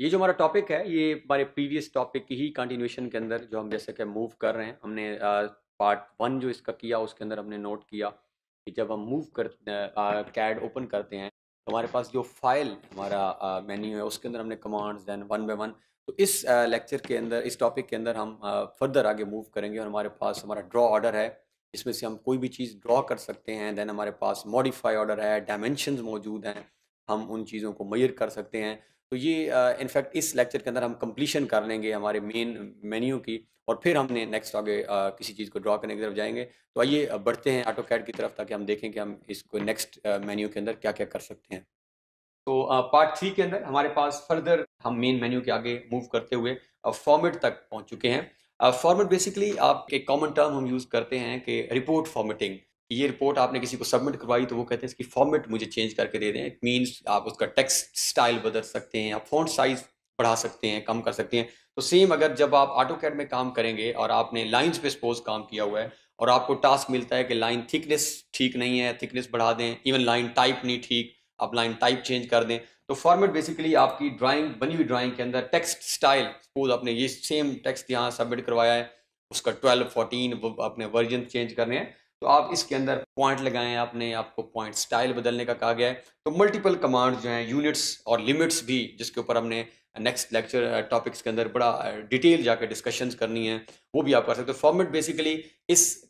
ये जो हमारा टॉपिक है ये हमारे प्रीवियस टॉपिक की ही कंटिन्यूशन के अंदर जो हम जैसे कि मूव कर रहे हैं हमने पार्ट वन जो इसका किया उसके अंदर हमने नोट किया कि जब हम मूव कर कैड ओपन करते हैं तो हमारे पास जो फाइल हमारा मेन्यू है उसके अंदर हमने commands then one by one तो इस लेक्चर के अंदर इस टॉपिक के अंदर हम फर्दर आगे मूव करेंगे और हमारे पास हमारा ड्रॉ ऑर्डर है इसमें से हम कोई भी चीज़ ड्रॉ कर सकते हैं दैन हमारे पास मॉडिफाई ऑर्डर है डायमेंशन मौजूद हैं हम उन चीज़ों को मैयर कर सकते हैं तो ये इनफैक्ट इस लेक्चर के अंदर हम कंप्लीशन कर लेंगे हमारे मेन मेन्यू की और फिर हमने नेक्स्ट आगे किसी चीज़ को ड्रॉ करने की तरफ जाएंगे तो आइए बढ़ते हैं ऑटो कैड की तरफ ताकि हम देखें कि हम इसको नेक्स्ट मेन्यू के अंदर क्या क्या कर सकते हैं तो पार्ट थ्री के अंदर हमारे पास फर्दर हम मेन मेन्यू के आगे मूव करते हुए फॉर्मेट तक पहुँच चुके हैं फॉर्मेट बेसिकली आप एक कॉमन टर्म हम यूज़ करते हैं कि रिपोर्ट फॉर्मेटिंग ये रिपोर्ट आपने किसी को सबमिट करवाई तो वो कहते हैं इसकी फॉर्मेट मुझे चेंज करके दे दें मीन्स आप उसका टेक्स्ट स्टाइल बदल सकते हैं आप फॉन्ट साइज बढ़ा सकते हैं कम कर सकते हैं तो सेम अगर जब आप ऑटो कैड में काम करेंगे और आपने लाइन्स पे सपोज काम किया हुआ है और आपको टास्क मिलता है कि लाइन थिकनेस ठीक नहीं है थिकनेस बढ़ा दें इवन लाइन टाइप नहीं ठीक आप लाइन टाइप चेंज कर दें तो फॉर्मेट बेसिकली आपकी ड्राइंग बनी हुई ड्राइंग के अंदर टेक्स्ट स्टाइल सपोज आपने ये सेम टेक्स्ट यहाँ सबमिट करवाया है उसका ट्वेल्व फोर्टीन अपने वर्जन चेंज करने हैं तो आप इसके अंदर पॉइंट लगाएं आपने आपको पॉइंट स्टाइल बदलने का कहा गया है तो मल्टीपल कमांड जो हैं यूनिट्स और लिमिट्स भी जिसके ऊपर हमने नेक्स्ट लेक्चर टॉपिक्स के अंदर बड़ा डिटेल जाकर डिस्कशंस करनी है वो भी आप कर सकते हो फॉर्मेट बेसिकली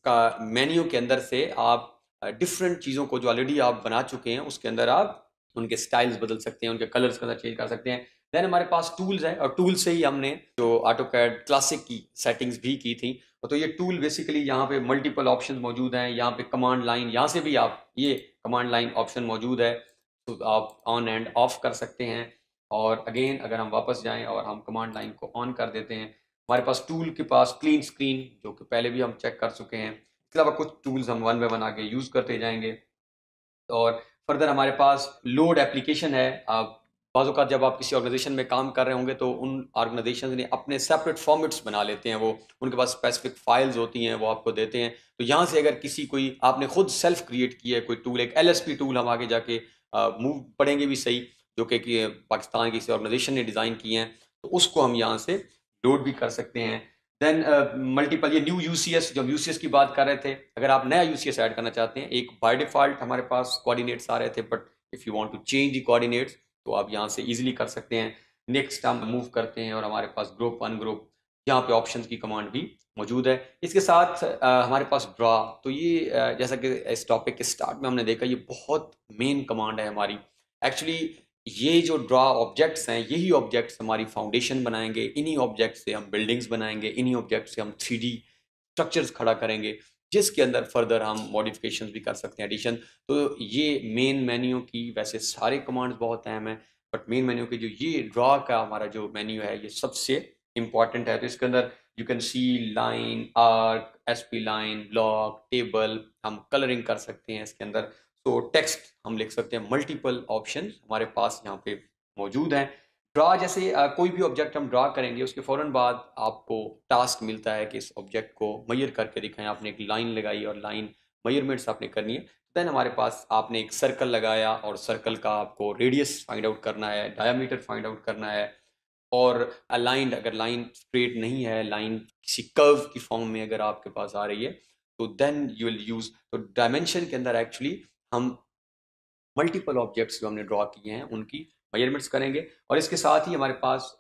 का मेन्यू के अंदर से आप डिफरेंट uh, चीज़ों को जो ऑलरेडी आप बना चुके हैं उसके अंदर आप उनके स्टाइल्स बदल सकते हैं उनके कलर्स के अंदर चेंज कर सकते हैं देन हमारे पास टूल्स हैं और टूल से ही हमने जो ऑटो कैड क्लासिक की सेटिंग्स भी की थी तो ये टूल बेसिकली यहाँ पे मल्टीपल ऑप्शन मौजूद हैं यहाँ पे कमांड लाइन यहाँ से भी आप ये कमांड लाइन ऑप्शन मौजूद है तो आप ऑन एंड ऑफ कर सकते हैं और अगेन अगर हम वापस जाएं और हम कमांड लाइन को ऑन कर देते हैं हमारे पास टूल के पास क्लीन स्क्रीन जो कि पहले भी हम चेक कर चुके हैं इसके अलावा कुछ टूल्स हम वन बाई वन आगे यूज़ करते जाएंगे और फर्दर हमारे पास लोड एप्लीकेशन है आप बाज़ात जब आप किसी ऑर्गेनाइजेशन में काम कर रहे होंगे तो उन ऑर्गेनाइजेशन ने अपने सेपरेट फॉर्मेट्स बना लेते हैं वो उनके पास स्पेसिफिक फाइल्स होती हैं वो आपको देते हैं तो यहाँ से अगर किसी कोई आपने खुद सेल्फ क्रिएट किया है कोई टूल एक एल टूल हम आगे जाके मूव पढ़ेंगे भी सही जो कि पाकिस्तान की किसी ऑर्गेनाइजेशन ने डिज़ाइन किए हैं तो उसको हम यहाँ से लोड भी कर सकते हैं देन मल्टीपल ये न्यू यूसीएस जब यूसीएस की बात कर रहे थे अगर आप नया यूसीएस ऐड करना चाहते हैं एक बाय डिफ़ॉल्ट हमारे पास कोऑर्डिनेट्स आ रहे थे but if you want to change the coordinates तो आप यहाँ से ईजिली कर सकते हैं नेक्स्ट हम मूव करते हैं और हमारे पास ग्रुप वन ग्रुप यहाँ पे ऑप्शन की कमांड भी मौजूद है इसके साथ आ, हमारे पास ड्रा तो ये आ, जैसा कि इस टॉपिक के स्टार्ट में हमने देखा ये बहुत मेन कमांड है हमारी एक्चुअली ये जो ड्रा ऑब्जेक्ट्स हैं यही ऑब्जेक्ट्स हमारी फाउंडेशन बनाएंगे इन्हीं ऑब्जेक्ट से हम बिल्डिंग्स बनाएंगे इन्हीं ऑब्जेक्ट से हम थ्री स्ट्रक्चर्स खड़ा करेंगे जिसके अंदर फर्दर हम मॉडिफिकेशन भी कर सकते हैं एडिशन तो ये मेन मेन्यू की वैसे सारे कमांड्स बहुत अहम है बट मेन मेन्यू के जो ये ड्रॉ का हमारा जो मेन्यू है ये सबसे इम्पॉर्टेंट है तो इसके अंदर you can see line arc spline block table हम कलरिंग कर सकते हैं इसके अंदर तो टेक्स्ट हम लिख सकते हैं मल्टीपल ऑप्शन हमारे पास यहाँ पे मौजूद हैं ड्रा जैसे कोई भी ऑब्जेक्ट हम ड्रा करेंगे उसके फौरन बाद आपको टास्क मिलता है कि इस ऑब्जेक्ट को मैयर करके दिखाएं आपने एक लाइन लगाई और लाइन मयरमेंट्स आपने करनी है देन हमारे पास आपने एक सर्कल लगाया और सर्कल का आपको रेडियस फाइंड आउट करना है डायामीटर फाइंड आउट करना है और अलाइंड अगर लाइन स्ट्रेट नहीं है लाइन किसी कर्व की फॉर्म में अगर आपके पास आ रही है तो देन यू विल यूज़ तो डायमेंशन के अंदर एक्चुअली हम मल्टीपल ऑब्जेक्ट्स जो हमने ड्रॉ किए हैं उनकी मेजरमेंट्स करेंगे और इसके साथ ही हमारे पास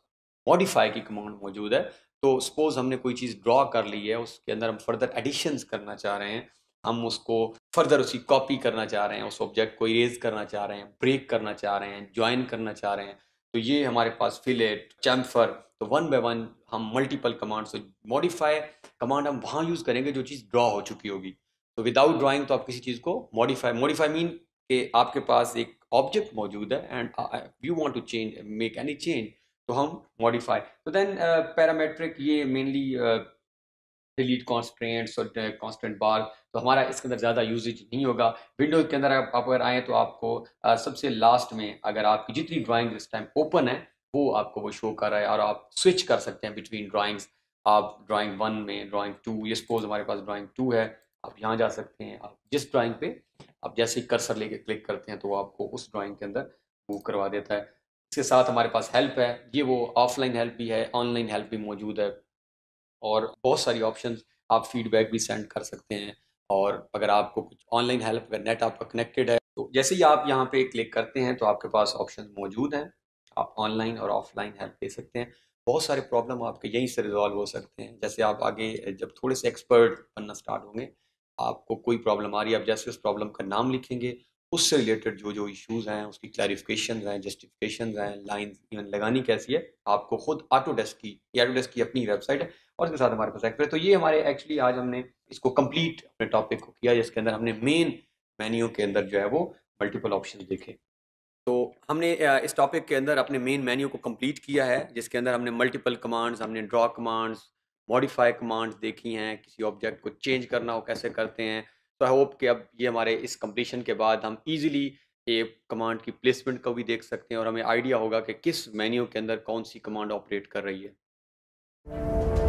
मॉडिफाई की कमांड मौजूद है तो सपोज हमने कोई चीज़ ड्रॉ कर ली है उसके अंदर हम फर्दर एडिशंस करना चाह रहे हैं हम उसको फर्दर उसी कॉपी करना चाह रहे हैं उस ऑब्जेक्ट को इरेज करना चाह रहे हैं ब्रेक करना चाह रहे हैं ज्वाइन करना चाह रहे हैं तो ये हमारे पास फिलेट चैम्फर तो वन बाय वन हम मल्टीपल कमांड्स मॉडिफाई कमांड हम वहाँ यूज़ करेंगे जो चीज़ ड्रॉ हो चुकी होगी तो विदाउट ड्राइंग तो आप किसी चीज़ को मॉडिफाई मॉडिफाई मीन के आपके पास एक ऑब्जेक्ट मौजूद है and you want to change make any change तो हम मॉडिफाई तो देन पैरामेट्रिक uh, ये मेनली डिलीट कॉन्स्टेंट्स और कॉन्स्टेंट uh, बार तो हमारा इसके अंदर ज़्यादा यूजेज नहीं होगा विंडोज के अंदर आप अगर आएँ तो आपको uh, सबसे लास्ट में अगर आपकी जितनी ड्राॅइंग इस टाइम ओपन है वो आपको वो शो कर रहा है और आप स्विच कर सकते हैं बिटवीन ड्राॅइंग्स आप ड्राॅइंग वन में ड्राॅइंग टू ये सपोज हमारे पास ड्राॅइंग टू है आप यहाँ जा सकते हैं आप जिस ड्राॅइंग पे आप जैसे ही कर्सर लेके क्लिक करते हैं तो वो आपको उस ड्राइंग के अंदर मूव करवा देता है इसके साथ हमारे पास हेल्प है ये वो ऑफलाइन हेल्प भी है ऑनलाइन हेल्प भी मौजूद है और बहुत सारी ऑप्शन आप फीडबैक भी सेंड कर सकते हैं और अगर आपको कुछ ऑनलाइन हेल्प अगर नेट आपका कनेक्टेड है तो जैसे ही आप यहाँ पे क्लिक करते हैं तो आपके पास ऑप्शन मौजूद हैं आप ऑनलाइन और ऑफलाइन हेल्प ले सकते हैं बहुत सारे प्रॉब्लम आपके यहीं से रिजॉल्व हो सकते हैं जैसे आप आगे जब थोड़े से एक्सपर्ट बनना स्टार्ट होंगे आपको कोई प्रॉब्लम आ रही है आप जैसे उस प्रॉब्लम का नाम लिखेंगे उससे रिलेटेड जो जो इश्यूज हैं उसकी क्लैरिफिकेशन हैं जस्टिफिकेशन हैं लाइन इवन लगानी कैसी है आपको खुद आटोडेस्क की डेस्क की अपनी वेबसाइट है और उसके साथ हमारे पास एक्सपर तो ये हमारे एक्चुअली आज हमने इसको कंप्लीट अपने टॉपिक को किया जिसके अंदर हमने मेन मेन्यू के अंदर जो है वो मल्टीपल ऑप्शन देखे तो हमने इस टॉपिक के अंदर अपने मेन मेन्यू को कंप्लीट किया है जिसके अंदर हमने मल्टीपल कमांड्स हमने ड्रॉ कमांड्स मॉडिफाई कमांड्स देखी हैं किसी ऑब्जेक्ट को चेंज करना हो कैसे करते हैं तो आई होप कि अब ये हमारे इस कंप्लीशन के बाद हम ईजिली ये कमांड की प्लेसमेंट को भी देख सकते हैं और हमें आइडिया होगा कि किस मेन्यू के अंदर कौन सी कमांड ऑपरेट कर रही है